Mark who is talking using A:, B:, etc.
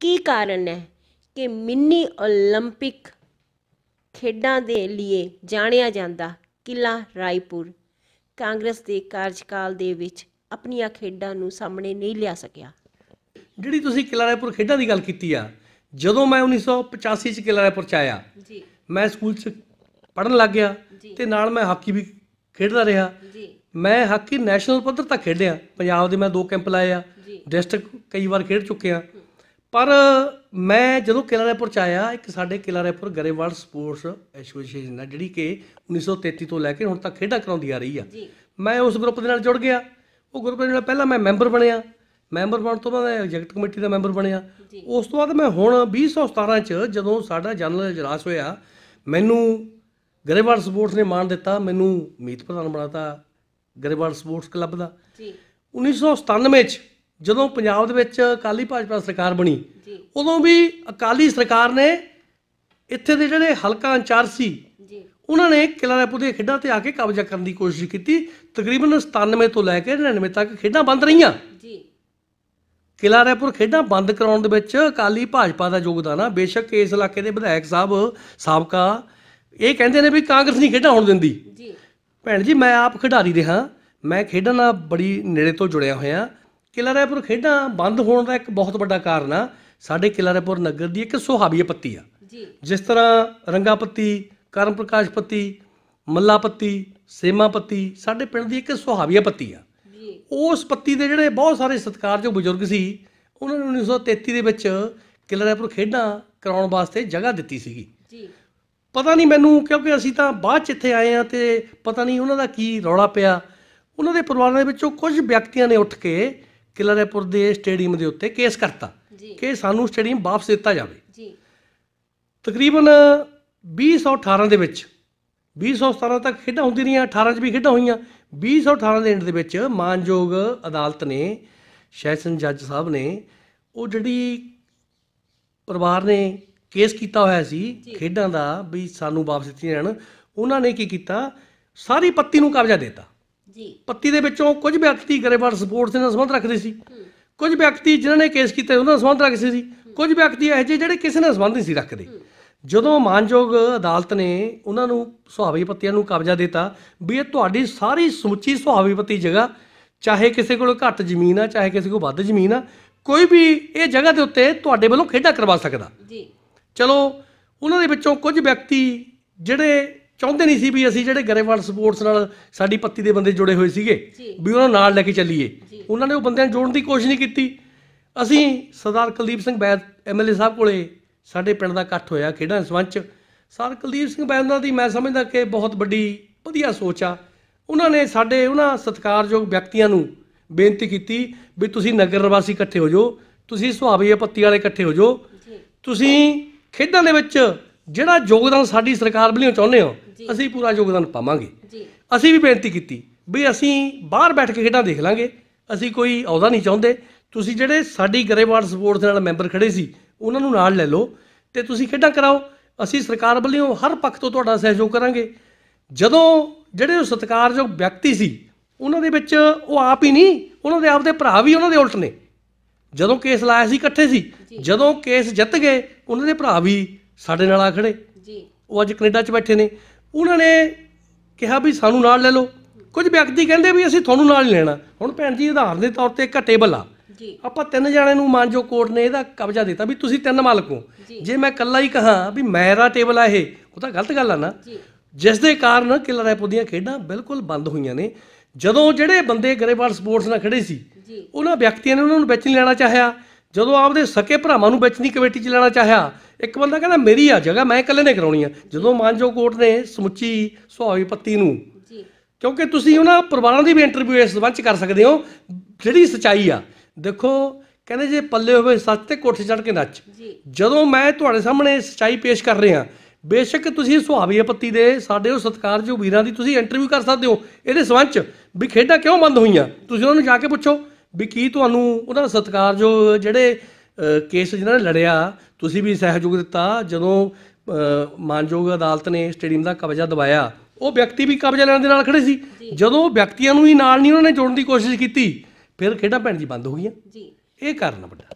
A: ਕੀ ਕਾਰਨ ਹੈ ਕਿ ਮਿੰਨੀ 올림픽 ਖੇਡਾਂ ਦੇ ਲਈ ਜਾਣਿਆ ਜਾਂਦਾ ਕਿਲਾ ਰਾਏਪੁਰ ਕਾਂਗਰਸ ਦੇ ਕਾਰਜਕਾਲ ਦੇ ਵਿੱਚ ਆਪਣੀਆਂ ਖੇਡਾਂ ਨੂੰ ਸਾਹਮਣੇ ਨਹੀਂ ਲਿਆ ਸਕਿਆ ਜਿਹੜੀ ਤੁਸੀਂ ਕਿਲਾ ਰਾਏਪੁਰ ਖੇਡਾਂ ਦੀ ਗੱਲ ਕੀਤੀ ਆ ਜਦੋਂ ਮੈਂ 1985 ਚ ਕਿਲਾ ਰਾਏਪੁਰ ਚ ਆਇਆ ਜੀ ਮੈਂ ਸਕੂਲ ਚ ਪੜਨ ਲੱਗ ਗਿਆ ਤੇ ਨਾਲ ਮੈਂ ਹਾਕੀ ਵੀ ਖੇਡਦਾ ਰਿਹਾ ਜੀ ਮੈਂ ਹਾਕੀ ਨੈਸ਼ਨਲ ਪੱਧਰ ਤੱਕ ਖੇਡਿਆ ਪੰਜਾਬ ਦੇ ਮੈਂ ਦੋ ਕੈਂਪ ਲਾਏ ਆ ਡਿਸਟ੍ਰਿਕਟ ਕਈ ਵਾਰ ਖੇਡ ਚੁੱਕਿਆ ਪਰ ਮੈਂ ਜਦੋਂ ਕਿਲਾ ਰੈਪੁਰ ਚ ਆਇਆ ਇੱਕ ਸਾਡੇ ਕਿਲਾ ਰੈਪੁਰ ਗਰੇਵਾਲ ਸਪੋਰਟਸ ਐਸੋਸੀਏਸ਼ਨ ਹੈ ਜਿਹੜੀ ਕਿ 1933 ਤੋਂ ਲੈ ਕੇ ਹੁਣ ਤੱਕ ਖੇਡਾਂ ਕਰਾਉਂਦੀ ਆ ਰਹੀ ਆ ਮੈਂ ਉਸ ਗਰੁੱਪ ਦੇ ਨਾਲ ਜੁੜ ਗਿਆ ਉਹ ਗਰੁੱਪ ਦੇ ਨਾਲ ਪਹਿਲਾਂ ਮੈਂ ਮੈਂਬਰ ਬਣਿਆ ਮੈਂਬਰ ਬਣ ਤੋਂ ਬਾਅਦ ਮੈਂ ਐਗਜ਼ੈਕਟ ਕਮੇਟੀ ਦਾ ਮੈਂਬਰ ਬਣਿਆ ਉਸ ਤੋਂ ਬਾਅਦ ਮੈਂ ਹੁਣ 2017 ਚ ਜਦੋਂ ਸਾਡਾ ਜਨਰਲ ਇਜਲਾਸ ਹੋਇਆ ਮੈਨੂੰ ਗਰੇਵਾਲ ਸਪੋਰਟਸ ਨੇ ਮਾਨ ਦਿੱਤਾ ਮੈਨੂੰ ਮੀਤ ਪ੍ਰਧਾਨ ਬਣਾਤਾ ਗਰੇਵਾਲ ਸਪੋਰਟਸ ਕਲੱਬ ਦਾ ਜੀ 1997 ਚ ਜਦੋਂ ਪੰਜਾਬ ਦੇ ਵਿੱਚ ਅਕਾਲੀ ਭਾਜਪਾ ਸਰਕਾਰ ਬਣੀ ਉਦੋਂ ਵੀ ਅਕਾਲੀ ਸਰਕਾਰ ਨੇ ਇੱਥੇ ਦੇ ਜਿਹੜੇ ਹਲਕਾ ਅੰਚਾਰ ਸੀ ਉਹਨਾਂ ਨੇ ਕਿਲਾ ਰੈਪੂ ਦੀਆਂ ਖੇਡਾਂ ਤੇ ਆ ਕੇ ਕਬਜ਼ਾ ਕਰਨ ਦੀ ਕੋਸ਼ਿਸ਼ ਕੀਤੀ ਤਕਰੀਬਨ 97 ਤੋਂ ਲੈ ਕੇ 99 ਤੱਕ ਖੇਡਾਂ ਬੰਦ ਰਹੀਆਂ ਜੀ ਕਿਲਾ ਰੈਪੁਰ ਖੇਡਾਂ ਬੰਦ ਕਰਾਉਣ ਦੇ ਵਿੱਚ ਅਕਾਲੀ ਭਾਜਪਾ ਦਾ ਯੋਗਦਾਨ ਆ ਬੇਸ਼ੱਕ ਇਸ ਇਲਾਕੇ ਦੇ ਵਿਧਾਇਕ ਸਾਹਿਬ ਸਾਬਕਾ ਇਹ ਕਹਿੰਦੇ ਨੇ ਵੀ ਕਾਂਗਰਸ ਨਹੀਂ ਖੇਡਾਂ ਹੋਣ ਦਿੰਦੀ ਜੀ ਭੈਣ ਜੀ ਮੈਂ ਆਪ ਖਿਡਾਰੀ ਰਿਹਾ ਮੈਂ ਖੇਡਾਂ ਨਾਲ ਬੜੀ ਨੇੜੇ ਤੋਂ ਜੁੜਿਆ ਹੋਇਆ ਕਿਲਾ ਖੇਡਾਂ ਬੰਦ ਹੋਣ ਦਾ ਇੱਕ ਬਹੁਤ ਵੱਡਾ ਕਾਰਨ ਆ ਸਾਡੇ ਕਿਲਾ ਨਗਰ ਦੀ ਇੱਕ ਸੁਹਾਵੀ ਪੱਤੀ ਆ ਜੀ ਜਿਸ ਤਰ੍ਹਾਂ ਰੰਗਾ ਪੱਤੀ ਕਰਮ ਪ੍ਰਕਾਸ਼ ਪੱਤੀ ਮੱਲਾ ਪੱਤੀ ਸੇਮਾ ਪੱਤੀ ਸਾਡੇ ਪਿੰਡ ਦੀ ਇੱਕ ਸੁਹਾਵੀ ਪੱਤੀ ਆ ਉਸ ਪੱਤੀ ਦੇ ਜਿਹੜੇ ਬਹੁਤ ਸਾਰੇ ਸਤਿਕਾਰਯੋਗ ਬਜ਼ੁਰਗ ਸੀ ਉਹਨਾਂ ਨੇ 1933 ਦੇ ਵਿੱਚ ਕਿਲਾ ਖੇਡਾਂ ਕਰਾਉਣ ਵਾਸਤੇ ਜਗ੍ਹਾ ਦਿੱਤੀ ਸੀਗੀ ਜੀ ਪਤਾ ਨਹੀਂ ਮੈਨੂੰ ਕਿਉਂਕਿ ਅਸੀਂ ਤਾਂ ਬਾਅਦ ਚ ਇੱਥੇ ਆਏ ਆ ਤੇ ਪਤਾ ਨਹੀਂ ਉਹਨਾਂ ਦਾ ਕੀ ਰੌਲਾ ਪਿਆ ਉਹਨਾਂ ਦੇ ਪਰਿਵਾਰਾਂ ਦੇ ਵਿੱਚੋਂ ਕੁਝ ਵਿਅਕਤੀਆਂ ਨੇ ਉੱਠ ਕੇ ਕਿਲਰਪੁਰ ਦੇ ਸਟੇਡੀਅਮ ਦੇ ਉੱਤੇ ਕੇਸ ਕਰਤਾ ਕਿ ਸਾਨੂੰ ਸਟੇਡੀਅਮ ਵਾਪਸ ਦਿੱਤਾ ਜਾਵੇ ਜੀ ਤਕਰੀਬਨ 2018 ਦੇ ਵਿੱਚ 2017 ਤੱਕ ਖੇਡਾਂ ਹੁੰਦੀ ਰਹੀਆਂ 18 ਚ ਵੀ ਖੇਡਾਂ ਹੋਈਆਂ 2018 ਦੇ ਐਂਡ ਦੇ ਵਿੱਚ ਮਾਨਯੋਗ ਅਦਾਲਤ ਨੇ ਸੈਸ਼ਨ ਜੱਜ ਸਾਹਿਬ ਨੇ ਉਹ ਜਿਹੜੀ ਪਰਿਵਾਰ ਨੇ ਕੇਸ ਕੀਤਾ ਹੋਇਆ ਸੀ ਖੇਡਾਂ ਦਾ ਵੀ ਸਾਨੂੰ ਵਾਪਸ ਦਿੱਤੀਆਂ ਜਾਣ ਉਹਨਾਂ ਨੇ ਕੀ ਕੀਤਾ ਸਾਰੀ ਪੱਤੀ ਨੂੰ ਕਬਜ਼ਾ ਦਿੱਤਾ ਜੀ ਪੱਤੀ ਦੇ ਵਿੱਚੋਂ ਕੁਝ ਵਿਅਕਤੀ ਗਰੇਵਾਲ ਸਪੋਰਟਸ ਨਾਲ ਸੰਬੰਧ ਰੱਖਦੇ ਸੀ ਕੁਝ ਵਿਅਕਤੀ ਜਿਨ੍ਹਾਂ ਨੇ ਕੇਸ ਕੀਤੇ ਉਹਨਾਂ ਨਾਲ ਸੰਬੰਧ ਰੱਖਦੇ ਸੀ ਕੁਝ ਵਿਅਕਤੀ ਇਹੋ ਜਿਹੇ ਜਿਹੜੇ ਕਿਸੇ ਨਾਲ ਸੰਬੰਧ ਨਹੀਂ ਸੀ ਰੱਖਦੇ ਜਦੋਂ ਮਾਨਯੋਗ ਅਦਾਲਤ ਨੇ ਉਹਨਾਂ ਨੂੰ ਸੁਹਾਵੀ ਪੱਤੀਆਂ ਨੂੰ ਕਬਜ਼ਾ ਦਿੱਤਾ ਵੀ ਇਹ ਤੁਹਾਡੀ ਸਾਰੀ ਸਮੁੱਚੀ ਸੁਹਾਵੀ ਪੱਤੀ ਜਗ੍ਹਾ ਚਾਹੇ ਕਿਸੇ ਕੋਲ ਘੱਟ ਜ਼ਮੀਨ ਆ ਚਾਹੇ ਕਿਸੇ ਕੋਲ ਵੱਧ ਜ਼ਮੀਨ ਆ ਕੋਈ ਵੀ ਇਹ ਜਗ੍ਹਾ ਦੇ ਉੱਤੇ ਤੁਹਾਡੇ ਵੱਲੋਂ ਖੇਡਾ ਕਰਵਾ ਸਕਦਾ ਜੀ ਚਲੋ ਉਹਨਾਂ ਦੇ ਵਿੱਚੋਂ ਕੁਝ ਵਿਅਕਤੀ ਜਿਹੜੇ ਚਾਹੁੰਦੇ ਨਹੀਂ ਸੀ ਵੀ ਅਸੀਂ ਜਿਹੜੇ ਗਰੇਵਾਲ ਸਪੋਰਟਸ ਨਾਲ ਸਾਡੀ ਪੱਤੀ ਦੇ ਬੰਦੇ ਜੁੜੇ ਹੋਏ ਸੀਗੇ ਵੀ ਉਹਨਾਂ ਨਾਲ ਲੈ ਕੇ ਚੱਲੀਏ ਉਹਨਾਂ ਨੇ ਉਹ ਬੰਦਿਆਂ ਨੂੰ ਜੋੜਨ ਦੀ ਕੋਸ਼ਿਸ਼ ਨਹੀਂ ਕੀਤੀ ਅਸੀਂ ਸਰਦਾਰ ਕੁਲਦੀਪ ਸਿੰਘ ਬੈਦ ਐਮਐਲਏ ਸਾਹਿਬ ਕੋਲੇ ਸਾਡੇ ਪਿੰਡ ਦਾ ਇਕੱਠ ਹੋਇਆ ਖੇਡਾਂ ਸਵੰਚ ਸਰ ਕੁਲਦੀਪ ਸਿੰਘ ਬੈਦ ਉਹਨਾਂ ਦੀ ਮੈਂ ਸਮਝਦਾ ਕਿ ਬਹੁਤ ਵੱਡੀ ਵਧੀਆ ਸੋਚ ਆ ਉਹਨਾਂ ਨੇ ਸਾਡੇ ਉਹਨਾਂ ਸਤਿਕਾਰਯੋਗ ਵਿਅਕਤੀਆਂ ਨੂੰ ਬੇਨਤੀ ਕੀਤੀ ਵੀ ਤੁਸੀਂ ਨਗਰ ਨਿਵਾਸੀ ਇਕੱਠੇ ਹੋ ਜਾਓ ਤੁਸੀਂ ਸੁਹਾਵੀਏ ਪੱਤੀ ਵਾਲੇ ਇਕੱਠੇ ਹੋ ਜਾਓ ਤੁਸੀਂ ਖੇਡਾਂ ਦੇ ਵਿੱਚ ਜਿਹੜਾ ਯੋਗਦਾਨ ਸਾਡੀ ਸਰਕਾਰ ਬਲੀਓ ਚਾਹੁੰਦੇ ਹੋ ਅਸੀਂ ਪੂਰਾ ਯੋਗਦਾਨ ਪਾਵਾਂਗੇ ਜੀ ਅਸੀਂ ਵੀ ਬੇਨਤੀ ਕੀਤੀ ਵੀ ਅਸੀਂ ਬਾਹਰ ਬੈਠ ਕੇ ਖੇਡਾਂ ਦੇਖ ਲਾਂਗੇ ਅਸੀਂ ਕੋਈ ਆਉਦਾ ਨਹੀਂ ਚਾਹੁੰਦੇ ਤੁਸੀਂ ਜਿਹੜੇ ਸਾਡੀ ਗਰੇਵਾਲ ਸਪੋਰਟਸ ਦੇ ਨਾਲ ਮੈਂਬਰ ਖੜੇ ਸੀ ਉਹਨਾਂ ਨੂੰ ਨਾਲ ਲੈ ਲਓ ਤੇ ਤੁਸੀਂ ਖੇਡਾਂ ਕਰਾਓ ਅਸੀਂ ਸਰਕਾਰ ਵੱਲੋਂ ਹਰ ਪੱਖ ਤੋਂ ਤੁਹਾਡਾ ਸਹਿਯੋਗ ਕਰਾਂਗੇ ਜਦੋਂ ਜਿਹੜੇ ਉਹ ਸਤਿਕਾਰਯੋਗ ਵਿਅਕਤੀ ਸੀ ਉਹਨਾਂ ਦੇ ਵਿੱਚ ਉਹ ਆਪ ਹੀ ਨਹੀਂ ਉਹਨਾਂ ਦੇ ਆਪਦੇ ਭਰਾ ਵੀ ਉਹਨਾਂ ਦੇ ਉਲਟ ਨੇ ਜਦੋਂ ਕੇਸ ਲਾਇਆ ਸੀ ਇਕੱਠੇ ਸੀ ਜਦੋਂ ਕੇਸ ਜਿੱਤ ਗਏ ਉਹਨਾਂ ਦੇ ਭਰਾ ਵੀ ਸਾਡੇ ਨਾਲ ਆ ਖੜੇ ਜੀ ਉਹ ਅੱਜ ਕੈਨੇਡਾ 'ਚ ਬੈਠੇ ਨੇ ਉਹਨਾਂ ਨੇ ਕਿਹਾ ਵੀ ਸਾਨੂੰ ਨਾਲ ਲੈ ਲਓ ਕੁਝ ਵਿਅਕਤੀ ਕਹਿੰਦੇ ਵੀ ਅਸੀਂ ਤੁਹਾਨੂੰ ਨਾਲ ਹੀ ਲੈਣਾ ਹੁਣ ਭੈਣ ਜੀ ਆਧਾਰ ਦੇ ਤੌਰ ਤੇ ਘਟੇ ਬੱਲਾ ਆਪਾਂ ਤਿੰਨ ਜਾਣੇ ਨੂੰ ਮਾਨਜੋ ਕੋਰਟ ਨੇ ਇਹਦਾ ਕਬਜ਼ਾ ਦਿੱਤਾ ਵੀ ਤੁਸੀਂ ਤਿੰਨ ਮਾਲਕ ਹੋ ਜੇ ਮੈਂ ਇਕੱਲਾ ਹੀ ਕਹਾ ਵੀ ਮੇਰਾ ਟੇਬਲ ਆ ਇਹ ਉਹ ਤਾਂ ਗਲਤ ਗੱਲ ਆ ਨਾ ਜਿਸ ਦੇ ਕਾਰਨ ਕਿਲਾ ਰੈਪੋ ਦੀਆਂ ਖੇਡਾਂ ਬਿਲਕੁਲ ਬੰਦ ਹੋਈਆਂ ਨੇ ਜਦੋਂ ਜਿਹੜੇ ਬੰਦੇ ਗਰੇਵਾਲ ਸਪੋਰਟਸ ਨਾਲ ਖੜੇ ਸੀ ਉਹਨਾਂ ਵਿਅਕਤੀਆਂ ਨੇ ਉਹਨਾਂ ਨੂੰ ਵਿੱਚ ਨਹੀਂ ਲੈਣਾ ਚਾਹਿਆ ਜਦੋਂ ਆਪਦੇ ਸਕੇ ਭਰਾਵਾਂ ਨੂੰ ਬਚਨੀ ਕਮੇਟੀ 'ਚ ਲੈਣਾ ਚਾਹਿਆ ਇੱਕ ਬੰਦਾ ਕਹਿੰਦਾ ਮੇਰੀ ਆ ਜਗ੍ਹਾ ਮੈਂ ਇਕੱਲੇ ਨੇ ਕਰਾਉਣੀ ਆ ਜਦੋਂ ਮਾਨਜੋ ਕੋਰਟ ਨੇ ਸਮੁੱਚੀ ਸੁਹਾਵੀ ਪੱਤੀ ਨੂੰ ਕਿਉਂਕਿ ਤੁਸੀਂ ਉਹਨਾਂ ਪਰਿਵਾਰਾਂ ਦੀ ਵੀ ਇੰਟਰਵਿਊ ਇਸ ਸੰਬੰਧ 'ਚ ਕਰ ਸਕਦੇ ਹੋ ਜਿਹੜੀ ਸਚਾਈ ਆ ਦੇਖੋ ਕਹਿੰਦੇ ਜੇ ਪੱਲੇ ਹੋਵੇ ਸੱਚ ਤੇ ਕੋਠੇ ਚੜ ਕੇ ਨੱਚ ਜਦੋਂ ਮੈਂ ਤੁਹਾਡੇ ਸਾਹਮਣੇ ਸਚਾਈ ਪੇਸ਼ ਕਰ ਰਿਹਾ ਬੇਸ਼ੱਕ ਤੁਸੀਂ ਸੁਹਾਵੀ ਪੱਤੀ ਦੇ ਸਾਡੇ ਉਹ ਜੋ ਵੀਰਾਂ ਦੀ ਤੁਸੀਂ ਇੰਟਰਵਿਊ ਕਰ ਸਕਦੇ ਹੋ ਇਹਦੇ ਸੰਬੰਧ ਵੀ ਖੇਡਾਂ ਕਿਉਂ ਬੰਦ ਹੋਈਆਂ ਤੁਸੀਂ ਉਹਨਾਂ ਨੂੰ ਜਾ ਕੇ ਪੁੱਛੋ ਵੀ ਕੀ ਤੁਹਾਨੂੰ ਉਹਨਾਂ ਸਤਿਕਾਰ ਜੋ ਜਿਹੜੇ ਕੇਸ ਜਿਹਨਾਂ ਨੇ ਲੜਿਆ ਤੁਸੀਂ ਵੀ ਸਹਿਯੋਗ ਦਿੱਤਾ ਜਦੋਂ ਮਾਨਯੋਗ ਅਦਾਲਤ ਨੇ ਸਟੇਡੀਅਮ ਦਾ ਕਬਜ਼ਾ ਦਵਾਇਆ ਉਹ ਵਿਅਕਤੀ ਵੀ ਕਬਜ਼ਾ ਲੈਣ ਦੇ ਨਾਲ ਖੜੇ ਸੀ ਜਦੋਂ ਵਿਅਕਤੀਆਂ ਨੂੰ ਹੀ ਨਾਲ ਨਹੀਂ ਉਹਨਾਂ ਨੇ ਜੋੜਨ ਦੀ ਕੋਸ਼ਿਸ਼ ਕੀਤੀ ਫਿਰ ਖੇਡਾਂ ਪੈਣ ਦੀ ਬੰਦ ਹੋ ਗਈਆਂ ਜੀ ਇਹ ਕਾਰਨ ਵੱਡਾ